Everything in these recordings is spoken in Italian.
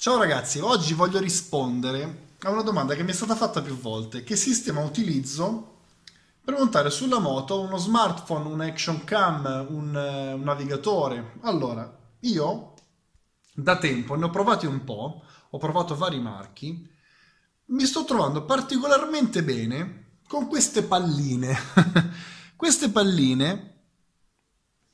Ciao ragazzi, oggi voglio rispondere a una domanda che mi è stata fatta più volte. Che sistema utilizzo per montare sulla moto uno smartphone, un action cam, un, eh, un navigatore? Allora, io da tempo ne ho provati un po', ho provato vari marchi, mi sto trovando particolarmente bene con queste palline. queste palline,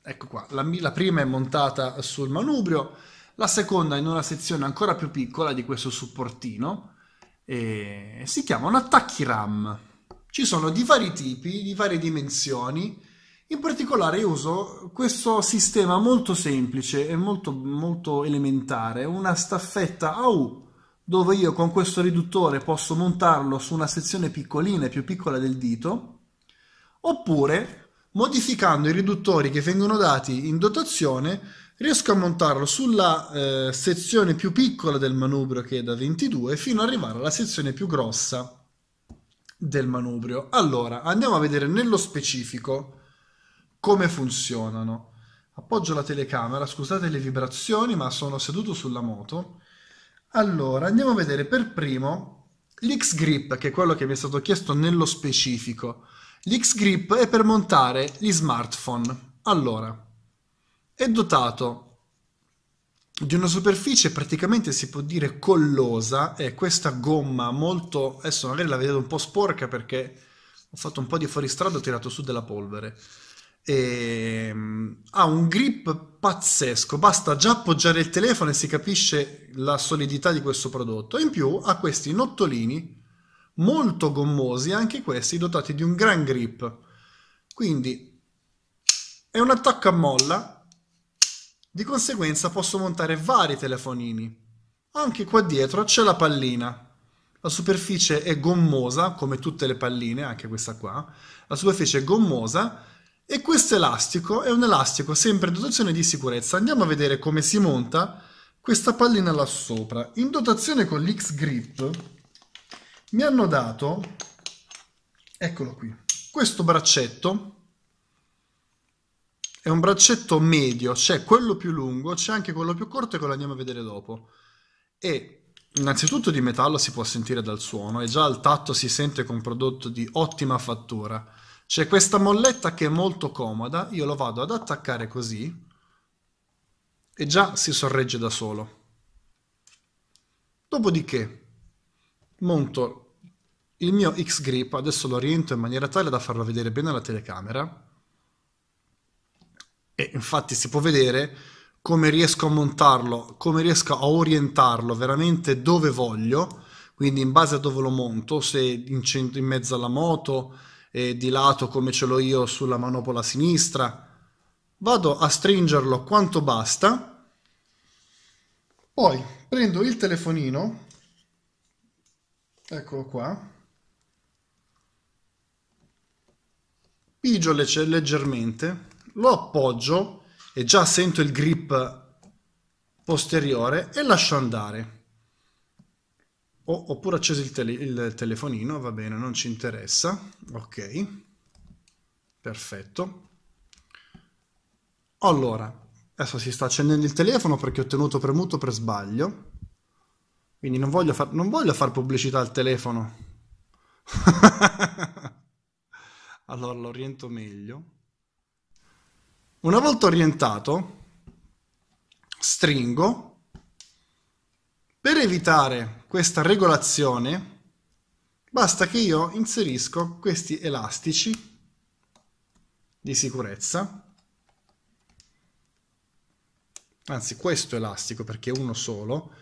ecco qua, la, la prima è montata sul manubrio, la seconda in una sezione ancora più piccola di questo supportino, eh, si chiamano attacchi RAM. Ci sono di vari tipi, di varie dimensioni, in particolare io uso questo sistema molto semplice e molto, molto elementare, una staffetta AU dove io con questo riduttore posso montarlo su una sezione piccolina e più piccola del dito, oppure modificando i riduttori che vengono dati in dotazione riesco a montarlo sulla eh, sezione più piccola del manubrio che è da 22 fino ad arrivare alla sezione più grossa del manubrio. Allora, andiamo a vedere nello specifico come funzionano. Appoggio la telecamera, scusate le vibrazioni ma sono seduto sulla moto. Allora, andiamo a vedere per primo l'X Grip, che è quello che mi è stato chiesto nello specifico. L'X Grip è per montare gli smartphone. Allora, è dotato di una superficie praticamente si può dire collosa e questa gomma molto adesso magari la vedete un po' sporca perché ho fatto un po' di fuoristrada ho tirato su della polvere e, ehm, ha un grip pazzesco basta già appoggiare il telefono e si capisce la solidità di questo prodotto in più ha questi nottolini molto gommosi anche questi dotati di un gran grip quindi è un attacco a molla di conseguenza posso montare vari telefonini. Anche qua dietro c'è la pallina. La superficie è gommosa, come tutte le palline, anche questa qua. La superficie è gommosa e questo elastico è un elastico sempre in dotazione di sicurezza. Andiamo a vedere come si monta questa pallina là sopra. In dotazione con l'X Grip mi hanno dato, eccolo qui, questo braccetto è un braccetto medio, c'è quello più lungo, c'è anche quello più corto e quello andiamo a vedere dopo. E innanzitutto di metallo si può sentire dal suono e già al tatto si sente con un prodotto di ottima fattura. C'è questa molletta che è molto comoda, io lo vado ad attaccare così e già si sorregge da solo. Dopodiché monto il mio X-Grip, adesso lo oriento in maniera tale da farlo vedere bene alla telecamera, e infatti si può vedere come riesco a montarlo, come riesco a orientarlo veramente dove voglio, quindi in base a dove lo monto, se in, centro, in mezzo alla moto, eh, di lato come ce l'ho io sulla manopola sinistra, vado a stringerlo quanto basta, poi prendo il telefonino, eccolo qua, pigio leggermente, lo appoggio e già sento il grip posteriore e lascio andare. Oh, oppure acceso il, tele il telefonino, va bene, non ci interessa. Ok, perfetto. Allora, adesso si sta accendendo il telefono perché ho tenuto premuto per sbaglio. Quindi non voglio far, non voglio far pubblicità al telefono. allora lo oriento meglio. Una volta orientato, stringo, per evitare questa regolazione basta che io inserisco questi elastici di sicurezza, anzi questo elastico perché è uno solo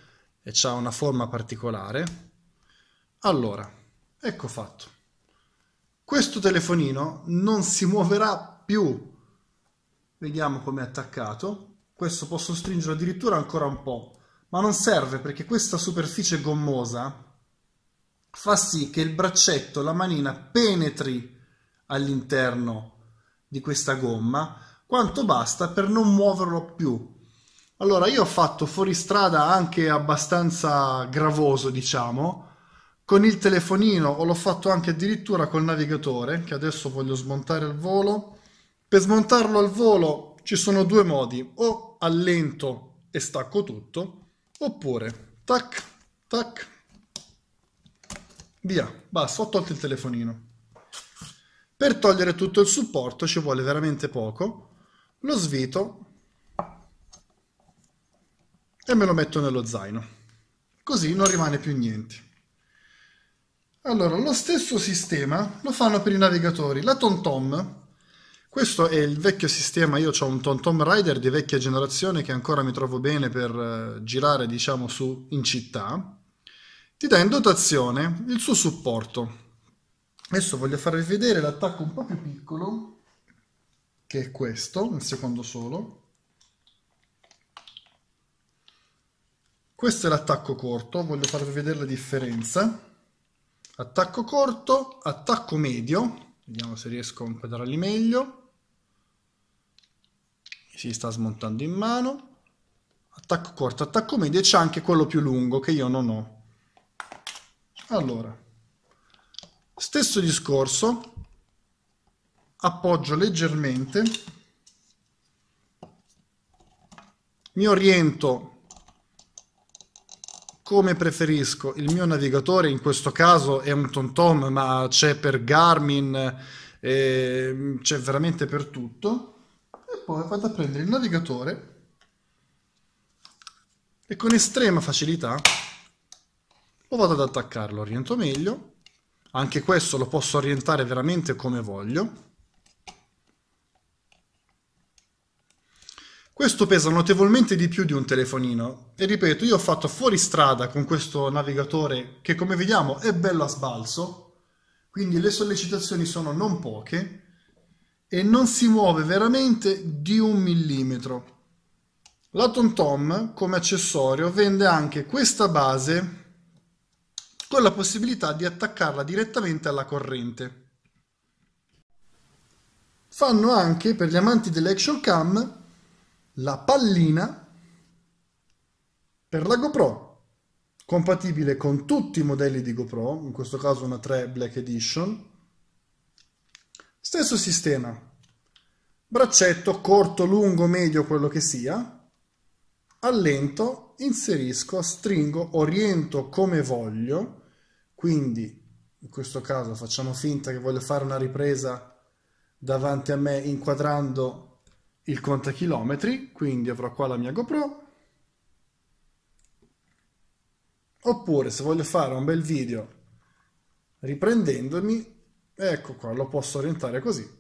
e ha una forma particolare. Allora, ecco fatto. Questo telefonino non si muoverà più vediamo come è attaccato, questo posso stringere addirittura ancora un po', ma non serve perché questa superficie gommosa fa sì che il braccetto, la manina, penetri all'interno di questa gomma quanto basta per non muoverlo più. Allora io ho fatto fuoristrada anche abbastanza gravoso diciamo, con il telefonino o l'ho fatto anche addirittura col navigatore che adesso voglio smontare al volo per smontarlo al volo ci sono due modi, o allento e stacco tutto, oppure tac, tac, via, basta, ho tolto il telefonino. Per togliere tutto il supporto ci vuole veramente poco, lo svito e me lo metto nello zaino. Così non rimane più niente. Allora, lo stesso sistema lo fanno per i navigatori. La TomTom questo è il vecchio sistema, io ho un TomTom Tom Rider di vecchia generazione che ancora mi trovo bene per eh, girare diciamo su in città. Ti dà in dotazione il suo supporto. Adesso voglio farvi vedere l'attacco un po' più piccolo, che è questo, un secondo solo. Questo è l'attacco corto, voglio farvi vedere la differenza. Attacco corto, attacco medio, vediamo se riesco a inquadrarli meglio si sta smontando in mano attacco corto, attacco medio e c'è anche quello più lungo che io non ho allora stesso discorso appoggio leggermente mi oriento come preferisco il mio navigatore in questo caso è un TomTom ma c'è per Garmin eh, c'è veramente per tutto poi vado a prendere il navigatore e con estrema facilità lo vado ad attaccarlo, oriento meglio, anche questo lo posso orientare veramente come voglio. Questo pesa notevolmente di più di un telefonino e ripeto, io ho fatto fuori strada con questo navigatore che come vediamo è bello a sbalzo, quindi le sollecitazioni sono non poche e non si muove veramente di un millimetro. La TomTom come accessorio vende anche questa base con la possibilità di attaccarla direttamente alla corrente. Fanno anche per gli amanti dell'Action Cam la pallina per la GoPro, compatibile con tutti i modelli di GoPro, in questo caso una 3 Black Edition, Stesso sistema. Braccetto corto, lungo, medio, quello che sia. Allento, inserisco, stringo, oriento come voglio. Quindi, in questo caso, facciamo finta che voglio fare una ripresa davanti a me inquadrando il contachilometri. Quindi avrò qua la mia GoPro. Oppure, se voglio fare un bel video riprendendomi, Ecco qua, lo posso orientare così.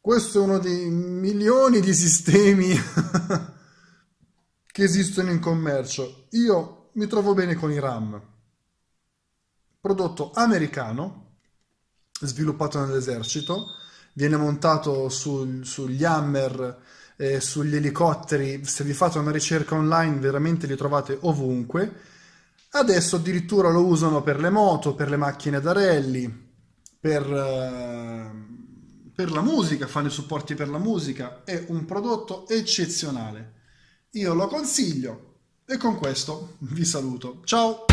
Questo è uno dei milioni di sistemi che esistono in commercio. Io mi trovo bene con i RAM, prodotto americano, sviluppato nell'esercito, viene montato sul, sugli Hammer, eh, sugli elicotteri. Se vi fate una ricerca online, veramente li trovate ovunque Adesso addirittura lo usano per le moto, per le macchine da rally, per, uh, per la musica, fanno i supporti per la musica. È un prodotto eccezionale. Io lo consiglio e con questo vi saluto. Ciao!